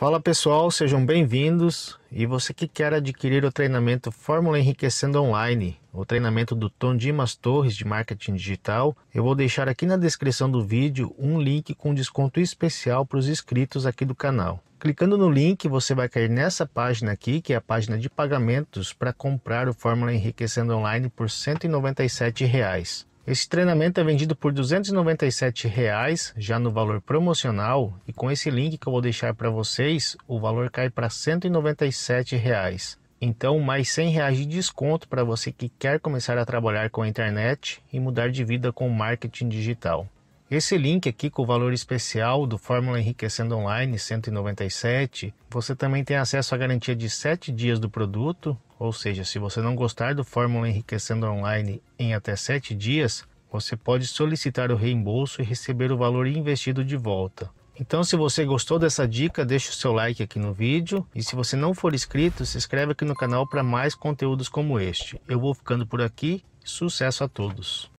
Fala pessoal, sejam bem-vindos. E você que quer adquirir o treinamento Fórmula Enriquecendo Online, o treinamento do Tom Dimas Torres de marketing digital, eu vou deixar aqui na descrição do vídeo um link com desconto especial para os inscritos aqui do canal. Clicando no link, você vai cair nessa página aqui, que é a página de pagamentos para comprar o Fórmula Enriquecendo Online por R$ 197. Reais. Esse treinamento é vendido por R$ 297, reais, já no valor promocional, e com esse link que eu vou deixar para vocês, o valor cai para R$ 197. Reais. Então, mais R$ 100 reais de desconto para você que quer começar a trabalhar com a internet e mudar de vida com marketing digital. Esse link aqui com o valor especial do Fórmula Enriquecendo Online 197, você também tem acesso à garantia de 7 dias do produto, ou seja, se você não gostar do Fórmula Enriquecendo Online em até 7 dias, você pode solicitar o reembolso e receber o valor investido de volta. Então, se você gostou dessa dica, deixe o seu like aqui no vídeo. E se você não for inscrito, se inscreve aqui no canal para mais conteúdos como este. Eu vou ficando por aqui. Sucesso a todos!